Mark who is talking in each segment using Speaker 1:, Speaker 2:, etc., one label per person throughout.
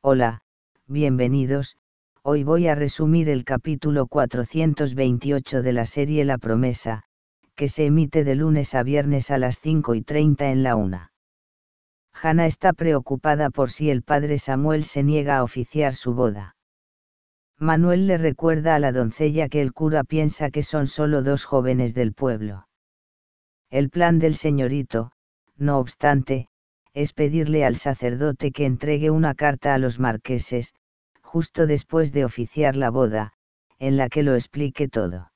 Speaker 1: Hola, bienvenidos, hoy voy a resumir el capítulo 428 de la serie La Promesa, que se emite de lunes a viernes a las 5 y 30 en la UNA. Hannah está preocupada por si el padre Samuel se niega a oficiar su boda. Manuel le recuerda a la doncella que el cura piensa que son solo dos jóvenes del pueblo. El plan del señorito, no obstante, es pedirle al sacerdote que entregue una carta a los marqueses, justo después de oficiar la boda, en la que lo explique todo.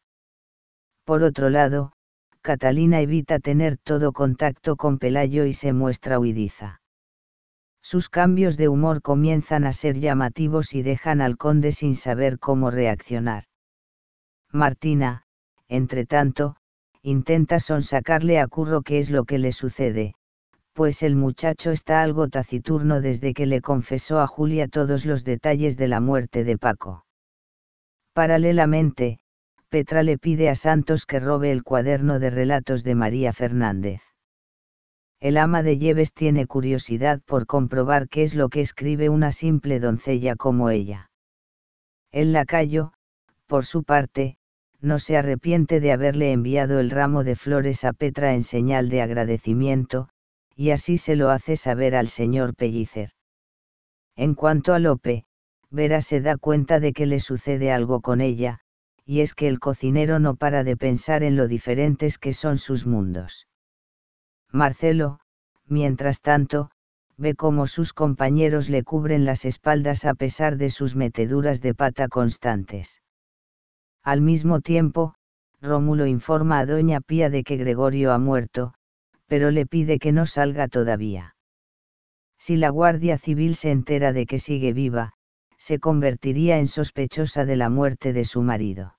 Speaker 1: Por otro lado, Catalina evita tener todo contacto con Pelayo y se muestra huidiza. Sus cambios de humor comienzan a ser llamativos y dejan al conde sin saber cómo reaccionar. Martina, entre tanto, intenta sonsacarle a Curro qué es lo que le sucede, pues el muchacho está algo taciturno desde que le confesó a Julia todos los detalles de la muerte de Paco. Paralelamente, Petra le pide a Santos que robe el cuaderno de relatos de María Fernández. El ama de Lleves tiene curiosidad por comprobar qué es lo que escribe una simple doncella como ella. El lacayo, por su parte, no se arrepiente de haberle enviado el ramo de flores a Petra en señal de agradecimiento, y así se lo hace saber al señor Pellicer. En cuanto a Lope, Vera se da cuenta de que le sucede algo con ella, y es que el cocinero no para de pensar en lo diferentes que son sus mundos. Marcelo, mientras tanto, ve cómo sus compañeros le cubren las espaldas a pesar de sus meteduras de pata constantes. Al mismo tiempo, Rómulo informa a Doña Pía de que Gregorio ha muerto, pero le pide que no salga todavía. Si la Guardia Civil se entera de que sigue viva, se convertiría en sospechosa de la muerte de su marido.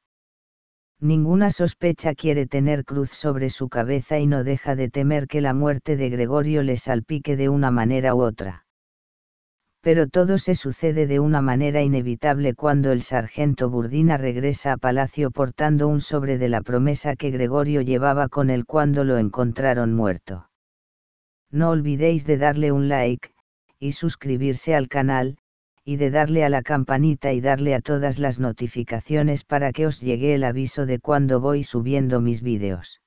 Speaker 1: Ninguna sospecha quiere tener cruz sobre su cabeza y no deja de temer que la muerte de Gregorio le salpique de una manera u otra pero todo se sucede de una manera inevitable cuando el sargento Burdina regresa a palacio portando un sobre de la promesa que Gregorio llevaba con él cuando lo encontraron muerto. No olvidéis de darle un like, y suscribirse al canal, y de darle a la campanita y darle a todas las notificaciones para que os llegue el aviso de cuando voy subiendo mis vídeos.